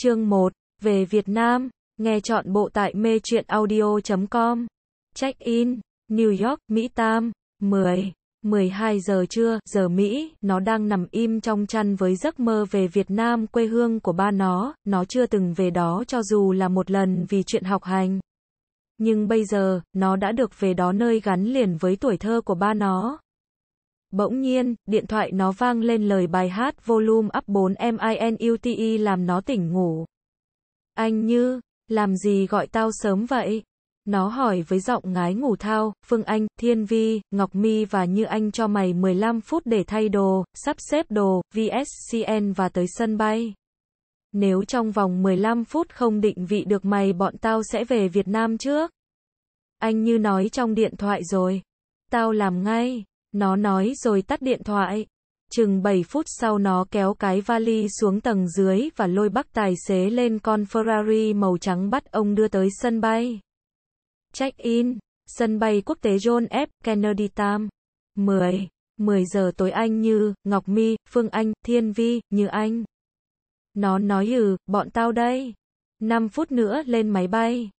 Chương 1. Về Việt Nam. Nghe chọn bộ tại mê truyện audio.com. Check in. New York, Mỹ Tam. 10. 12 giờ trưa, giờ Mỹ, nó đang nằm im trong chăn với giấc mơ về Việt Nam quê hương của ba nó, nó chưa từng về đó cho dù là một lần vì chuyện học hành. Nhưng bây giờ, nó đã được về đó nơi gắn liền với tuổi thơ của ba nó. Bỗng nhiên, điện thoại nó vang lên lời bài hát volume up 4 MINUTE làm nó tỉnh ngủ. Anh Như, làm gì gọi tao sớm vậy? Nó hỏi với giọng ngái ngủ thao, Phương Anh, Thiên Vi, Ngọc Mi và Như Anh cho mày 15 phút để thay đồ, sắp xếp đồ, VSCN và tới sân bay. Nếu trong vòng 15 phút không định vị được mày bọn tao sẽ về Việt Nam trước. Anh Như nói trong điện thoại rồi. Tao làm ngay. Nó nói rồi tắt điện thoại. Chừng 7 phút sau nó kéo cái vali xuống tầng dưới và lôi bác tài xế lên con Ferrari màu trắng bắt ông đưa tới sân bay. Check-in, sân bay quốc tế John F. Kennedy Tam. 10. 10 giờ tối anh như, Ngọc Mi, Phương Anh, Thiên Vi, như anh. Nó nói hừ, bọn tao đây. 5 phút nữa lên máy bay.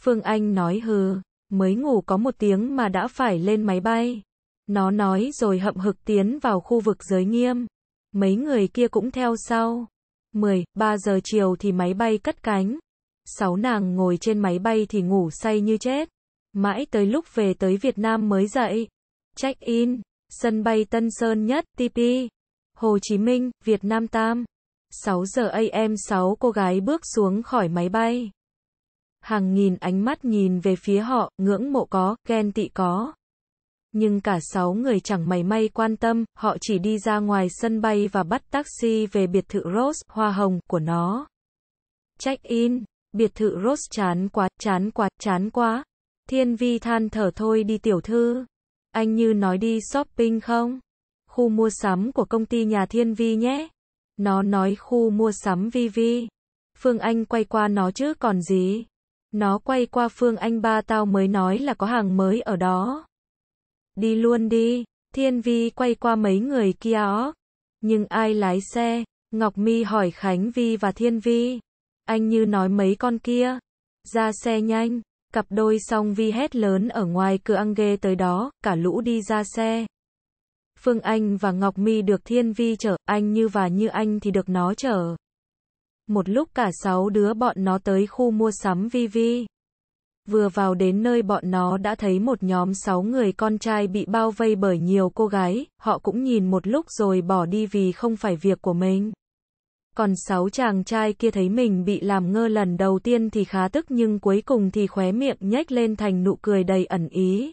Phương Anh nói hừ, mới ngủ có một tiếng mà đã phải lên máy bay. Nó nói rồi hậm hực tiến vào khu vực giới nghiêm. Mấy người kia cũng theo sau. 10, 3 giờ chiều thì máy bay cất cánh. Sáu nàng ngồi trên máy bay thì ngủ say như chết. Mãi tới lúc về tới Việt Nam mới dậy. Check-in, sân bay Tân Sơn Nhất, TP. Hồ Chí Minh, Việt Nam Tam. 6 giờ AM 6 cô gái bước xuống khỏi máy bay. Hàng nghìn ánh mắt nhìn về phía họ, ngưỡng mộ có, ghen tị có nhưng cả sáu người chẳng mảy may quan tâm, họ chỉ đi ra ngoài sân bay và bắt taxi về biệt thự Rose, hoa hồng, của nó. Check-in, biệt thự Rose chán quá, chán quá, chán quá. Thiên Vi than thở thôi đi tiểu thư. Anh như nói đi shopping không? Khu mua sắm của công ty nhà Thiên Vi nhé. Nó nói khu mua sắm Vi Vi. Phương Anh quay qua nó chứ còn gì. Nó quay qua Phương Anh ba tao mới nói là có hàng mới ở đó. Đi luôn đi. Thiên Vi quay qua mấy người kia ó. Nhưng ai lái xe? Ngọc Mi hỏi Khánh Vi và Thiên Vi. Anh như nói mấy con kia. Ra xe nhanh. Cặp đôi xong Vi hét lớn ở ngoài cửa ăn ghê tới đó, cả lũ đi ra xe. Phương Anh và Ngọc Mi được Thiên Vi chở, anh như và như anh thì được nó chở. Một lúc cả sáu đứa bọn nó tới khu mua sắm Vi Vi vừa vào đến nơi bọn nó đã thấy một nhóm 6 người con trai bị bao vây bởi nhiều cô gái, họ cũng nhìn một lúc rồi bỏ đi vì không phải việc của mình. Còn 6 chàng trai kia thấy mình bị làm ngơ lần đầu tiên thì khá tức nhưng cuối cùng thì khóe miệng nhếch lên thành nụ cười đầy ẩn ý,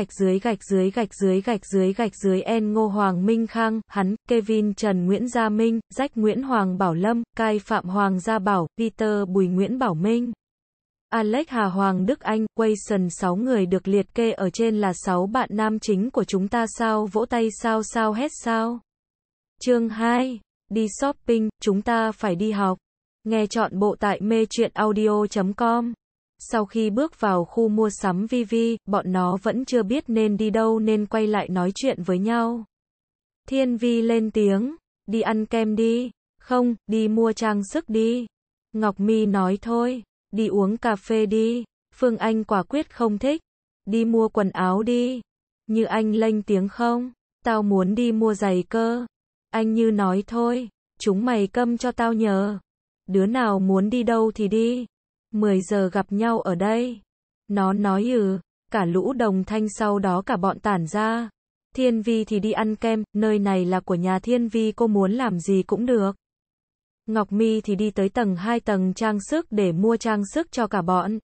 gạch dưới gạch dưới gạch dưới gạch dưới gạch dưới En Ngô Hoàng Minh Khang, hắn, Kevin Trần Nguyễn Gia Minh, Rách Nguyễn Hoàng Bảo Lâm, Cai Phạm Hoàng Gia Bảo, Peter Bùi Nguyễn Bảo Minh. Alex Hà Hoàng Đức Anh, Quayson 6 người được liệt kê ở trên là 6 bạn nam chính của chúng ta sao vỗ tay sao sao hết sao. Chương 2. Đi shopping, chúng ta phải đi học. Nghe chọn bộ tại mê chuyện audio.com sau khi bước vào khu mua sắm VV, bọn nó vẫn chưa biết nên đi đâu nên quay lại nói chuyện với nhau. Thiên Vi lên tiếng, đi ăn kem đi, không, đi mua trang sức đi. Ngọc Mi nói thôi, đi uống cà phê đi. Phương Anh quả quyết không thích, đi mua quần áo đi. Như anh lên tiếng không, tao muốn đi mua giày cơ. Anh Như nói thôi, chúng mày câm cho tao nhờ. Đứa nào muốn đi đâu thì đi. 10 giờ gặp nhau ở đây. Nó nói ừ, cả lũ đồng thanh sau đó cả bọn tản ra. Thiên Vi thì đi ăn kem, nơi này là của nhà Thiên Vi cô muốn làm gì cũng được. Ngọc Mi thì đi tới tầng 2 tầng trang sức để mua trang sức cho cả bọn.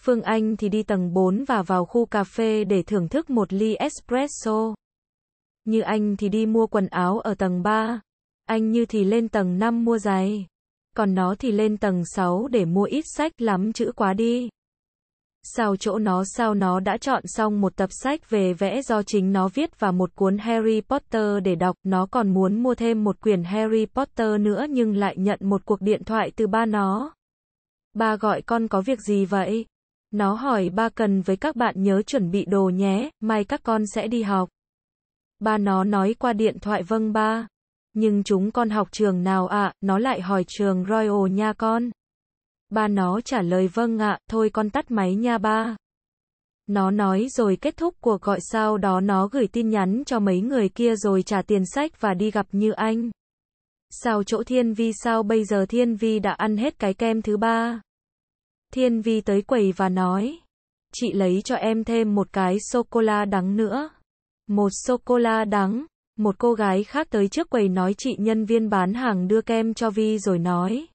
Phương Anh thì đi tầng 4 và vào khu cà phê để thưởng thức một ly espresso. Như anh thì đi mua quần áo ở tầng 3. Anh Như thì lên tầng 5 mua giày còn nó thì lên tầng 6 để mua ít sách lắm chữ quá đi. Sao chỗ nó sao nó đã chọn xong một tập sách về vẽ do chính nó viết và một cuốn Harry Potter để đọc, nó còn muốn mua thêm một quyển Harry Potter nữa nhưng lại nhận một cuộc điện thoại từ ba nó. Ba gọi con có việc gì vậy? Nó hỏi ba cần với các bạn nhớ chuẩn bị đồ nhé, mai các con sẽ đi học. Ba nó nói qua điện thoại vâng ba. Nhưng chúng con học trường nào ạ? À? Nó lại hỏi trường Royal nha con. Ba nó trả lời vâng ạ, à, thôi con tắt máy nha ba. Nó nói rồi kết thúc cuộc gọi sau đó nó gửi tin nhắn cho mấy người kia rồi trả tiền sách và đi gặp Như Anh. Sao chỗ Thiên Vi sao bây giờ Thiên Vi đã ăn hết cái kem thứ ba? Thiên Vi tới quầy và nói. Chị lấy cho em thêm một cái sô-cô-la đắng nữa. Một sô-cô-la đắng một cô gái khác tới trước quầy nói chị nhân viên bán hàng đưa kem cho Vi rồi nói.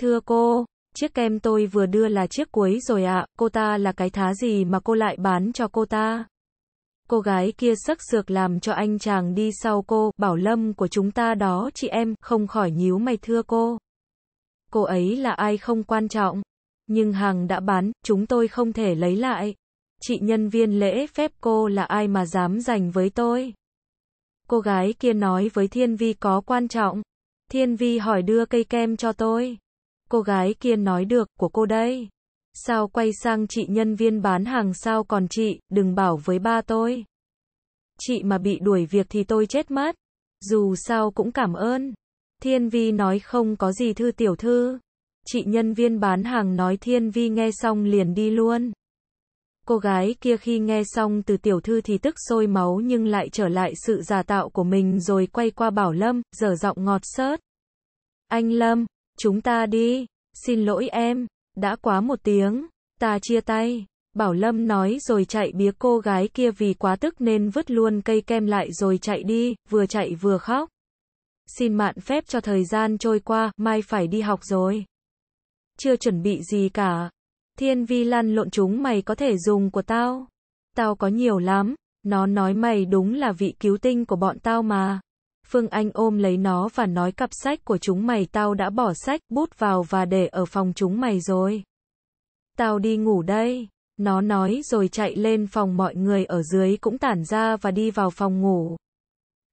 Thưa cô, chiếc kem tôi vừa đưa là chiếc cuối rồi ạ, à, cô ta là cái thá gì mà cô lại bán cho cô ta? Cô gái kia sắc sược làm cho anh chàng đi sau cô, bảo lâm của chúng ta đó chị em, không khỏi nhíu mày thưa cô. Cô ấy là ai không quan trọng, nhưng hàng đã bán, chúng tôi không thể lấy lại. Chị nhân viên lễ phép cô là ai mà dám giành với tôi? Cô gái kia nói với Thiên Vi có quan trọng. Thiên Vi hỏi đưa cây kem cho tôi. Cô gái kia nói được, của cô đây. Sao quay sang chị nhân viên bán hàng sao còn chị, đừng bảo với ba tôi. Chị mà bị đuổi việc thì tôi chết mất. Dù sao cũng cảm ơn. Thiên Vi nói không có gì thư tiểu thư. Chị nhân viên bán hàng nói Thiên Vi nghe xong liền đi luôn. Cô gái kia khi nghe xong từ tiểu thư thì tức sôi máu nhưng lại trở lại sự giả tạo của mình rồi quay qua bảo Lâm, dở giọng ngọt sớt. Anh Lâm, chúng ta đi, xin lỗi em, đã quá một tiếng, ta chia tay. Bảo Lâm nói rồi chạy bía cô gái kia vì quá tức nên vứt luôn cây kem lại rồi chạy đi, vừa chạy vừa khóc. Xin mạn phép cho thời gian trôi qua, mai phải đi học rồi. Chưa chuẩn bị gì cả, Thiên vi lăn lộn chúng mày có thể dùng của tao. Tao có nhiều lắm. Nó nói mày đúng là vị cứu tinh của bọn tao mà. Phương Anh ôm lấy nó và nói cặp sách của chúng mày tao đã bỏ sách bút vào và để ở phòng chúng mày rồi. Tao đi ngủ đây. Nó nói rồi chạy lên phòng mọi người ở dưới cũng tản ra và đi vào phòng ngủ.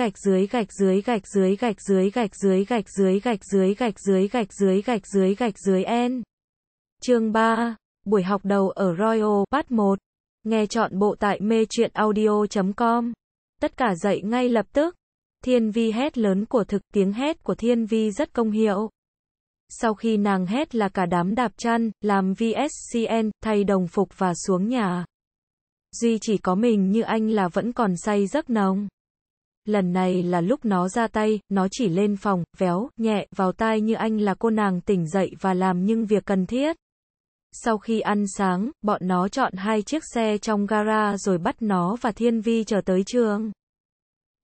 gạch dưới gạch dưới gạch dưới gạch dưới gạch dưới gạch dưới gạch dưới gạch dưới gạch dưới gạch dưới gạch dưới n. Chương 3. Buổi học đầu ở Royal Part 1. Nghe chọn bộ tại mê truyện audio.com. Tất cả dậy ngay lập tức. Thiên vi hét lớn của thực tiếng hét của thiên vi rất công hiệu. Sau khi nàng hét là cả đám đạp chăn, làm VSCN, thay đồng phục và xuống nhà. Duy chỉ có mình như anh là vẫn còn say giấc nồng lần này là lúc nó ra tay, nó chỉ lên phòng, véo, nhẹ, vào tai như anh là cô nàng tỉnh dậy và làm những việc cần thiết. Sau khi ăn sáng, bọn nó chọn hai chiếc xe trong gara rồi bắt nó và Thiên Vi chờ tới trường.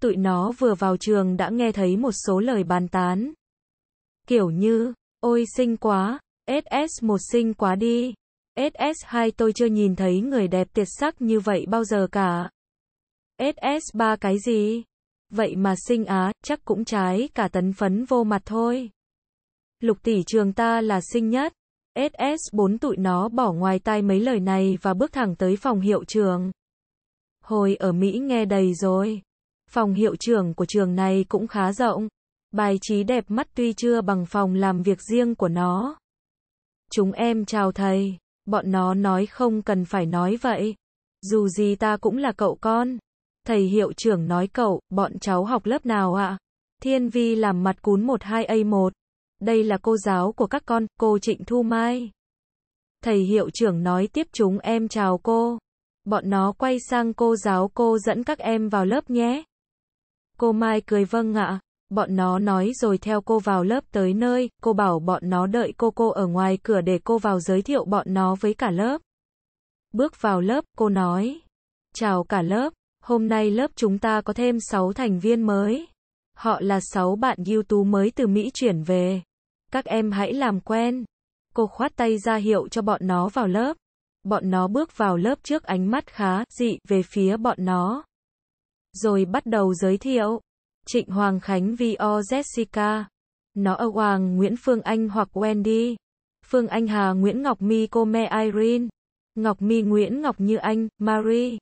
Tụi nó vừa vào trường đã nghe thấy một số lời bàn tán. Kiểu như, ôi xinh quá, SS1 xinh quá đi, SS2 tôi chưa nhìn thấy người đẹp tiệt sắc như vậy bao giờ cả. SS3 cái gì? Vậy mà sinh á, chắc cũng trái cả tấn phấn vô mặt thôi. Lục tỷ trường ta là sinh nhất. SS4 tụi nó bỏ ngoài tai mấy lời này và bước thẳng tới phòng hiệu trường. Hồi ở Mỹ nghe đầy rồi. Phòng hiệu trưởng của trường này cũng khá rộng. Bài trí đẹp mắt tuy chưa bằng phòng làm việc riêng của nó. Chúng em chào thầy. Bọn nó nói không cần phải nói vậy. Dù gì ta cũng là cậu con. Thầy hiệu trưởng nói cậu, bọn cháu học lớp nào ạ? Thiên Vi làm mặt cún 12A1. Đây là cô giáo của các con, cô Trịnh Thu Mai. Thầy hiệu trưởng nói tiếp chúng em chào cô. Bọn nó quay sang cô giáo cô dẫn các em vào lớp nhé. Cô Mai cười vâng ạ. Bọn nó nói rồi theo cô vào lớp tới nơi, cô bảo bọn nó đợi cô cô ở ngoài cửa để cô vào giới thiệu bọn nó với cả lớp. Bước vào lớp, cô nói. Chào cả lớp, Hôm nay lớp chúng ta có thêm 6 thành viên mới. Họ là 6 bạn YouTube mới từ Mỹ chuyển về. Các em hãy làm quen. Cô khoát tay ra hiệu cho bọn nó vào lớp. Bọn nó bước vào lớp trước ánh mắt khá dị về phía bọn nó. Rồi bắt đầu giới thiệu. Trịnh Hoàng Khánh O Jessica. Nó ở Hoàng Nguyễn Phương Anh hoặc Wendy. Phương Anh Hà Nguyễn Ngọc My Cô Mẹ Irene. Ngọc My Nguyễn Ngọc Như Anh, Marie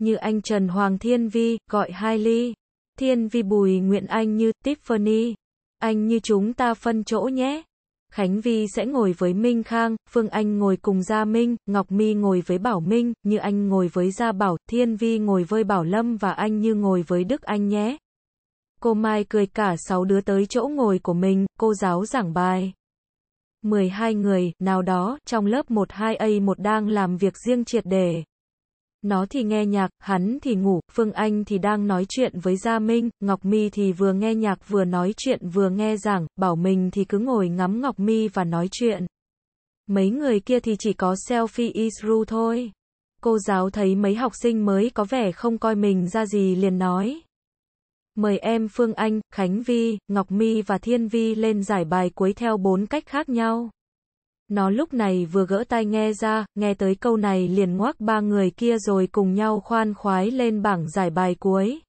như anh Trần Hoàng Thiên Vi, gọi hai ly. Thiên Vi Bùi Nguyễn Anh như Tiffany. Anh như chúng ta phân chỗ nhé. Khánh Vi sẽ ngồi với Minh Khang, Phương Anh ngồi cùng Gia Minh, Ngọc Mi ngồi với Bảo Minh, Như Anh ngồi với Gia Bảo, Thiên Vi ngồi với Bảo Lâm và anh Như ngồi với Đức Anh nhé. Cô Mai cười cả sáu đứa tới chỗ ngồi của mình, cô giáo giảng bài. 12 người, nào đó, trong lớp 12A1 đang làm việc riêng triệt đề nó thì nghe nhạc, hắn thì ngủ, Phương Anh thì đang nói chuyện với Gia Minh, Ngọc Mi thì vừa nghe nhạc vừa nói chuyện vừa nghe giảng, bảo mình thì cứ ngồi ngắm Ngọc Mi và nói chuyện. Mấy người kia thì chỉ có selfie isru thôi. Cô giáo thấy mấy học sinh mới có vẻ không coi mình ra gì liền nói. Mời em Phương Anh, Khánh Vi, Ngọc Mi và Thiên Vi lên giải bài cuối theo bốn cách khác nhau. Nó lúc này vừa gỡ tai nghe ra, nghe tới câu này liền ngoác ba người kia rồi cùng nhau khoan khoái lên bảng giải bài cuối.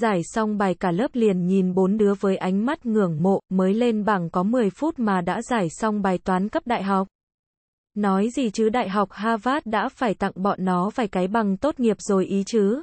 Giải xong bài cả lớp liền nhìn bốn đứa với ánh mắt ngưỡng mộ, mới lên bảng có 10 phút mà đã giải xong bài toán cấp đại học. Nói gì chứ đại học Harvard đã phải tặng bọn nó vài cái bằng tốt nghiệp rồi ý chứ.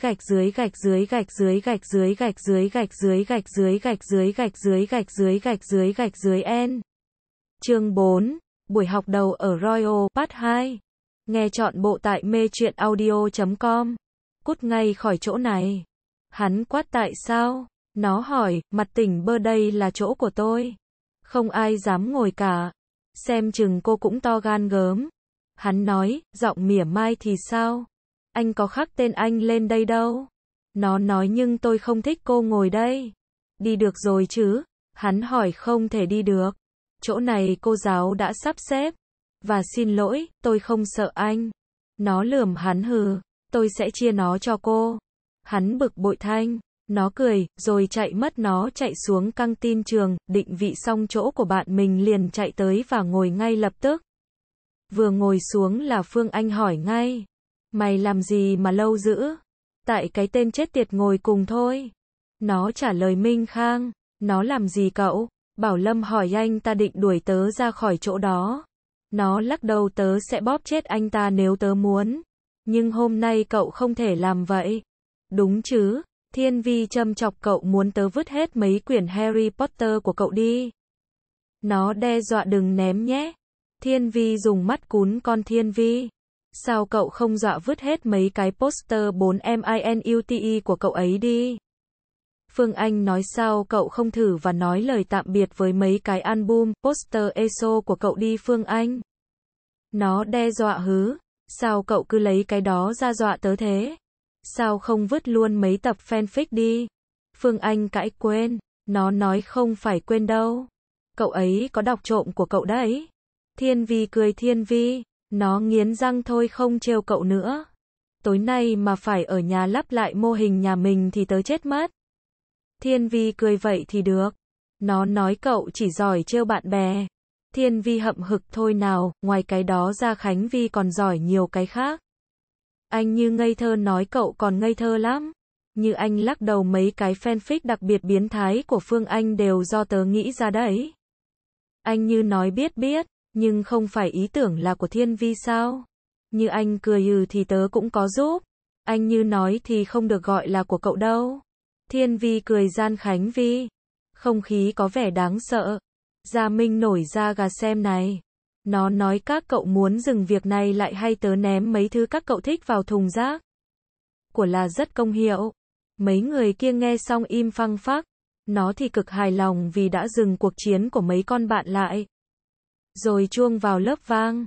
gạch dưới gạch dưới gạch dưới gạch dưới gạch dưới gạch dưới gạch dưới gạch dưới gạch dưới gạch dưới gạch dưới gạch dưới n. Chương 4. Buổi học đầu ở Royal Part 2. Nghe chọn bộ tại mê truyện audio.com. Cút ngay khỏi chỗ này. Hắn quát tại sao? Nó hỏi, mặt tỉnh bơ đây là chỗ của tôi. Không ai dám ngồi cả. Xem chừng cô cũng to gan gớm. Hắn nói, giọng mỉa mai thì sao? Anh có khắc tên anh lên đây đâu. Nó nói nhưng tôi không thích cô ngồi đây. Đi được rồi chứ? Hắn hỏi không thể đi được. Chỗ này cô giáo đã sắp xếp. Và xin lỗi, tôi không sợ anh. Nó lườm hắn hừ, tôi sẽ chia nó cho cô. Hắn bực bội thanh, nó cười, rồi chạy mất nó chạy xuống căng tin trường, định vị xong chỗ của bạn mình liền chạy tới và ngồi ngay lập tức. Vừa ngồi xuống là Phương Anh hỏi ngay. Mày làm gì mà lâu dữ? Tại cái tên chết tiệt ngồi cùng thôi. Nó trả lời Minh Khang. Nó làm gì cậu? Bảo Lâm hỏi anh ta định đuổi tớ ra khỏi chỗ đó. Nó lắc đầu tớ sẽ bóp chết anh ta nếu tớ muốn. Nhưng hôm nay cậu không thể làm vậy. Đúng chứ? Thiên Vi châm chọc cậu muốn tớ vứt hết mấy quyển Harry Potter của cậu đi. Nó đe dọa đừng ném nhé. Thiên Vi dùng mắt cún con Thiên Vi. Sao cậu không dọa vứt hết mấy cái poster 4MINUTE của cậu ấy đi? Phương Anh nói sao cậu không thử và nói lời tạm biệt với mấy cái album, poster ESO của cậu đi Phương Anh. Nó đe dọa hứ, sao cậu cứ lấy cái đó ra dọa tớ thế? Sao không vứt luôn mấy tập fanfic đi? Phương Anh cãi quên, nó nói không phải quên đâu. Cậu ấy có đọc trộm của cậu đấy. Thiên Vi cười Thiên Vi. Nó nghiến răng thôi không trêu cậu nữa. Tối nay mà phải ở nhà lắp lại mô hình nhà mình thì tớ chết mất. Thiên Vi cười vậy thì được. Nó nói cậu chỉ giỏi trêu bạn bè. Thiên Vi hậm hực thôi nào, ngoài cái đó ra Khánh Vi còn giỏi nhiều cái khác. Anh như ngây thơ nói cậu còn ngây thơ lắm. Như anh lắc đầu mấy cái fanfic đặc biệt biến thái của Phương Anh đều do tớ nghĩ ra đấy. Anh như nói biết biết, nhưng không phải ý tưởng là của thiên vi sao? Như anh cười hừ thì tớ cũng có giúp. Anh như nói thì không được gọi là của cậu đâu. Thiên vi cười gian khánh vi. Không khí có vẻ đáng sợ. Gia Minh nổi ra gà xem này. Nó nói các cậu muốn dừng việc này lại hay tớ ném mấy thứ các cậu thích vào thùng rác. Của là rất công hiệu. Mấy người kia nghe xong im phăng phắc. Nó thì cực hài lòng vì đã dừng cuộc chiến của mấy con bạn lại rồi chuông vào lớp vang.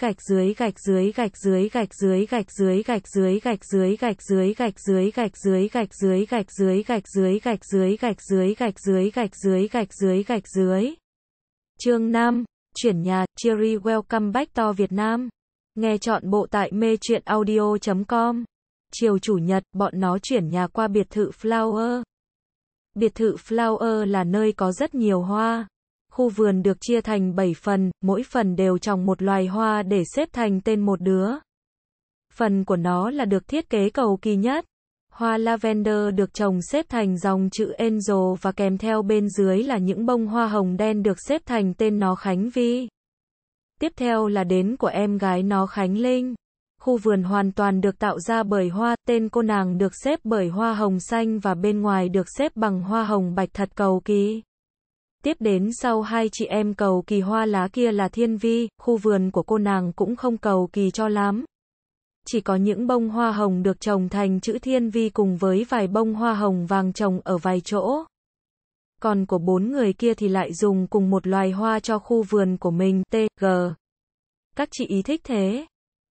dưới gạch dưới gạch dưới gạch dưới gạch dưới gạch dưới gạch dưới gạch dưới gạch dưới gạch dưới gạch dưới gạch dưới gạch dưới gạch dưới gạch dưới gạch dưới gạch dưới gạch dưới gạch dưới gạch dưới chương 5 chuyển nhà cherry welcome back to Việt Nam nghe chọn bộ tại mê truyện audio.com chiều chủ nhật bọn nó chuyển nhà qua biệt thự flower biệt thự flower là nơi có rất nhiều hoa khu vườn được chia thành 7 phần, mỗi phần đều trồng một loài hoa để xếp thành tên một đứa. Phần của nó là được thiết kế cầu kỳ nhất. Hoa lavender được trồng xếp thành dòng chữ Enzo và kèm theo bên dưới là những bông hoa hồng đen được xếp thành tên nó Khánh Vi. Tiếp theo là đến của em gái nó Khánh Linh. Khu vườn hoàn toàn được tạo ra bởi hoa, tên cô nàng được xếp bởi hoa hồng xanh và bên ngoài được xếp bằng hoa hồng bạch thật cầu kỳ. Tiếp đến sau hai chị em cầu kỳ hoa lá kia là thiên vi, khu vườn của cô nàng cũng không cầu kỳ cho lắm. Chỉ có những bông hoa hồng được trồng thành chữ thiên vi cùng với vài bông hoa hồng vàng trồng ở vài chỗ. Còn của bốn người kia thì lại dùng cùng một loài hoa cho khu vườn của mình, T, G. Các chị ý thích thế.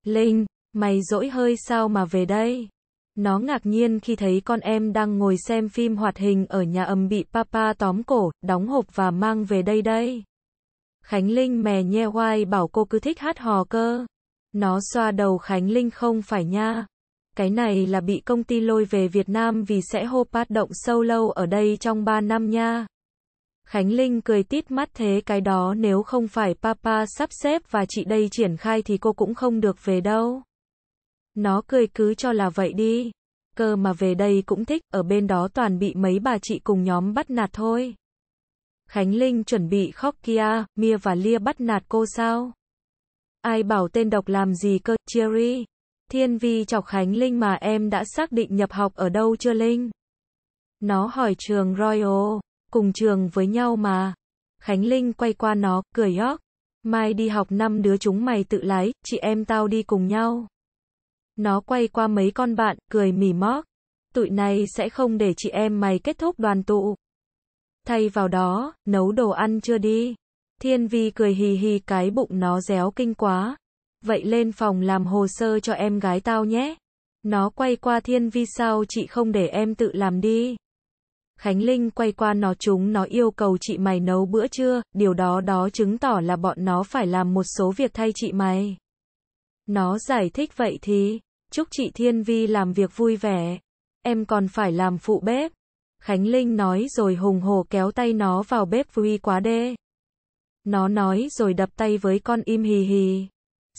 Linh, mày dỗi hơi sao mà về đây? Nó ngạc nhiên khi thấy con em đang ngồi xem phim hoạt hình ở nhà ấm bị papa tóm cổ, đóng hộp và mang về đây đây. Khánh Linh mè nhe hoai bảo cô cứ thích hát hò cơ. Nó xoa đầu Khánh Linh không phải nha. Cái này là bị công ty lôi về Việt Nam vì sẽ hô phát động sâu lâu ở đây trong 3 năm nha. Khánh Linh cười tít mắt thế cái đó nếu không phải papa sắp xếp và chị đây triển khai thì cô cũng không được về đâu. Nó cười cứ cho là vậy đi. Cơ mà về đây cũng thích, ở bên đó toàn bị mấy bà chị cùng nhóm bắt nạt thôi. Khánh Linh chuẩn bị khóc kia, Mia và Lia bắt nạt cô sao? Ai bảo tên độc làm gì cơ, Cherry? Thiên Vi chọc Khánh Linh mà em đã xác định nhập học ở đâu chưa Linh? Nó hỏi trường Royal, cùng trường với nhau mà. Khánh Linh quay qua nó, cười hót. Mai đi học năm đứa chúng mày tự lái, chị em tao đi cùng nhau. Nó quay qua mấy con bạn, cười mỉ móc. Tụi này sẽ không để chị em mày kết thúc đoàn tụ. Thay vào đó, nấu đồ ăn chưa đi. Thiên Vi cười hì hì cái bụng nó réo kinh quá. Vậy lên phòng làm hồ sơ cho em gái tao nhé. Nó quay qua Thiên Vi sao chị không để em tự làm đi. Khánh Linh quay qua nó chúng nó yêu cầu chị mày nấu bữa trưa, điều đó đó chứng tỏ là bọn nó phải làm một số việc thay chị mày. Nó giải thích vậy thì, Chúc chị Thiên Vi làm việc vui vẻ. Em còn phải làm phụ bếp. Khánh Linh nói rồi hùng hổ kéo tay nó vào bếp vui quá đê. Nó nói rồi đập tay với con im hì hì.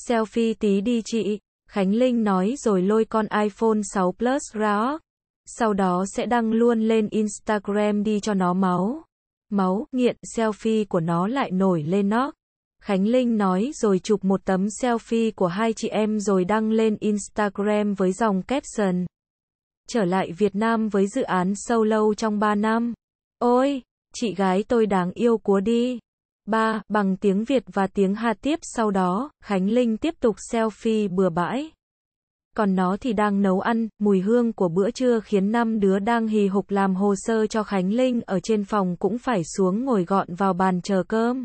Selfie tí đi chị. Khánh Linh nói rồi lôi con iPhone 6 Plus ra. Sau đó sẽ đăng luôn lên Instagram đi cho nó máu. Máu, nghiện, selfie của nó lại nổi lên nó. Khánh Linh nói rồi chụp một tấm selfie của hai chị em rồi đăng lên Instagram với dòng caption. Trở lại Việt Nam với dự án sâu lâu trong 3 năm. Ôi, chị gái tôi đáng yêu quá đi. Ba, bằng tiếng Việt và tiếng Hà tiếp sau đó, Khánh Linh tiếp tục selfie bừa bãi. Còn nó thì đang nấu ăn, mùi hương của bữa trưa khiến năm đứa đang hì hục làm hồ sơ cho Khánh Linh ở trên phòng cũng phải xuống ngồi gọn vào bàn chờ cơm.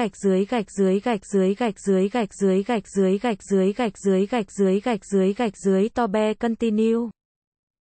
gạch dưới gạch dưới gạch dưới gạch dưới gạch dưới gạch dưới gạch dưới gạch dưới gạch dưới gạch dưới gạch dưới to be continue